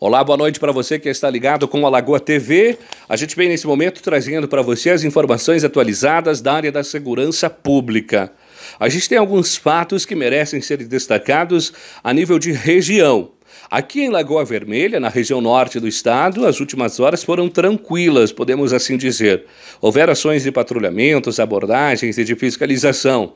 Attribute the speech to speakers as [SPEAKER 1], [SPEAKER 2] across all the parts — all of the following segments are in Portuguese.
[SPEAKER 1] Olá, boa noite para você que está ligado com a Lagoa TV. A gente vem nesse momento trazendo para você as informações atualizadas da área da segurança pública. A gente tem alguns fatos que merecem ser destacados a nível de região. Aqui em Lagoa Vermelha, na região norte do estado, as últimas horas foram tranquilas, podemos assim dizer. Houveram ações de patrulhamentos, abordagens e de fiscalização.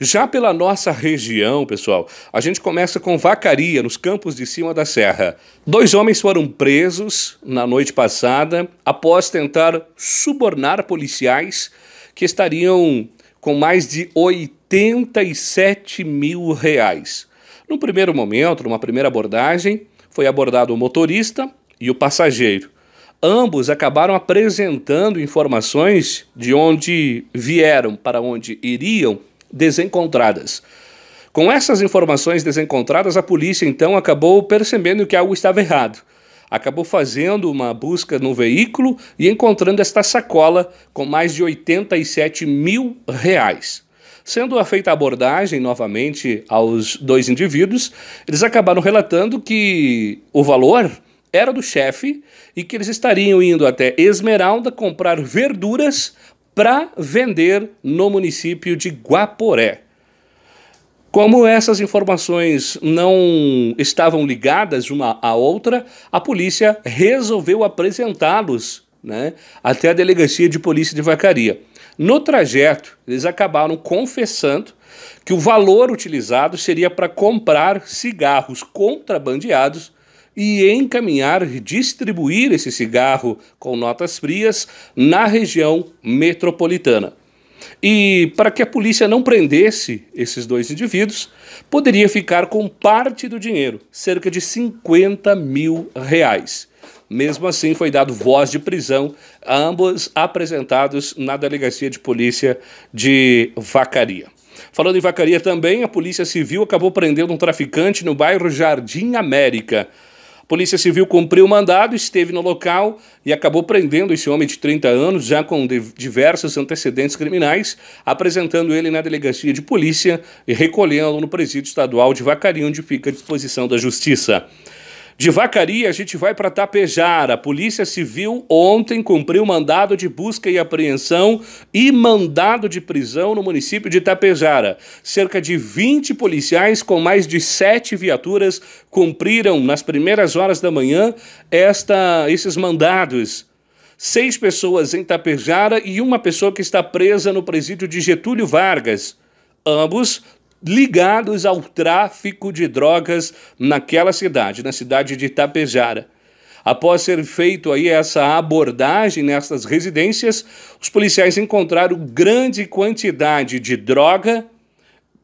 [SPEAKER 1] Já pela nossa região, pessoal, a gente começa com Vacaria, nos campos de cima da serra. Dois homens foram presos na noite passada após tentar subornar policiais que estariam com mais de 87 mil reais. No primeiro momento, numa primeira abordagem, foi abordado o motorista e o passageiro. Ambos acabaram apresentando informações de onde vieram, para onde iriam desencontradas. Com essas informações desencontradas, a polícia então acabou percebendo que algo estava errado. Acabou fazendo uma busca no veículo e encontrando esta sacola com mais de 87 mil reais. Sendo feita a abordagem novamente aos dois indivíduos, eles acabaram relatando que o valor era do chefe e que eles estariam indo até Esmeralda comprar verduras para vender no município de Guaporé. Como essas informações não estavam ligadas uma à outra, a polícia resolveu apresentá-los né, até a delegacia de polícia de Vacaria. No trajeto, eles acabaram confessando que o valor utilizado seria para comprar cigarros contrabandeados e encaminhar distribuir esse cigarro com notas frias na região metropolitana. E para que a polícia não prendesse esses dois indivíduos, poderia ficar com parte do dinheiro, cerca de 50 mil reais. Mesmo assim, foi dado voz de prisão a ambos apresentados na delegacia de polícia de Vacaria. Falando em Vacaria também, a Polícia Civil acabou prendendo um traficante no bairro Jardim América. Polícia Civil cumpriu o mandado, esteve no local e acabou prendendo esse homem de 30 anos, já com diversos antecedentes criminais, apresentando ele na delegacia de polícia e recolhendo no presídio estadual de Vacaria, onde fica à disposição da Justiça. De Vacaria, a gente vai para Tapejara. A Polícia Civil ontem cumpriu mandado de busca e apreensão e mandado de prisão no município de Tapejara. Cerca de 20 policiais com mais de 7 viaturas cumpriram nas primeiras horas da manhã esta, esses mandados seis pessoas em Tapejara e uma pessoa que está presa no presídio de Getúlio Vargas. Ambos ligados ao tráfico de drogas naquela cidade, na cidade de Itapejara. Após ser feito aí essa abordagem nessas residências, os policiais encontraram grande quantidade de droga,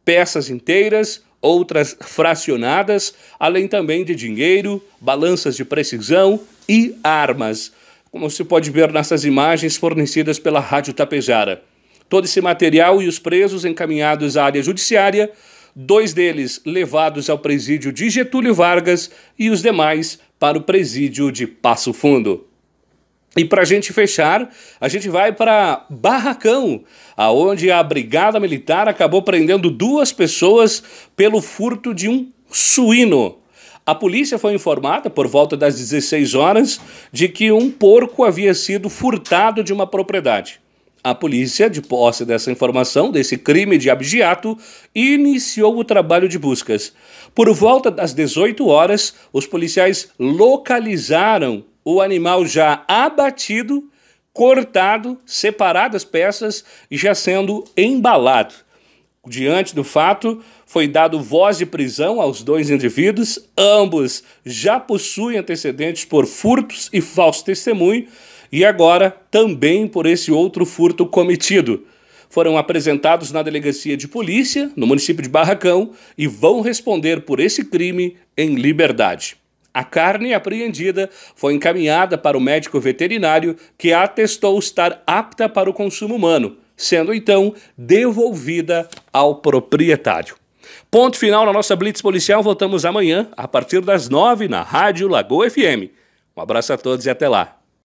[SPEAKER 1] peças inteiras, outras fracionadas, além também de dinheiro, balanças de precisão e armas, como se pode ver nessas imagens fornecidas pela Rádio Tapejara. Todo esse material e os presos encaminhados à área judiciária, dois deles levados ao presídio de Getúlio Vargas e os demais para o presídio de Passo Fundo. E para a gente fechar, a gente vai para Barracão, aonde a Brigada Militar acabou prendendo duas pessoas pelo furto de um suíno. A polícia foi informada, por volta das 16 horas, de que um porco havia sido furtado de uma propriedade. A polícia, de posse dessa informação, desse crime de abjeato, iniciou o trabalho de buscas. Por volta das 18 horas, os policiais localizaram o animal já abatido, cortado, separado as peças e já sendo embalado. Diante do fato, foi dado voz de prisão aos dois indivíduos, ambos já possuem antecedentes por furtos e falso testemunho e agora também por esse outro furto cometido. Foram apresentados na delegacia de polícia, no município de Barracão, e vão responder por esse crime em liberdade. A carne apreendida foi encaminhada para o médico veterinário que atestou estar apta para o consumo humano, sendo então devolvida ao proprietário. Ponto final na nossa Blitz Policial. Voltamos amanhã, a partir das nove na Rádio Lagoa FM. Um abraço a todos e até lá.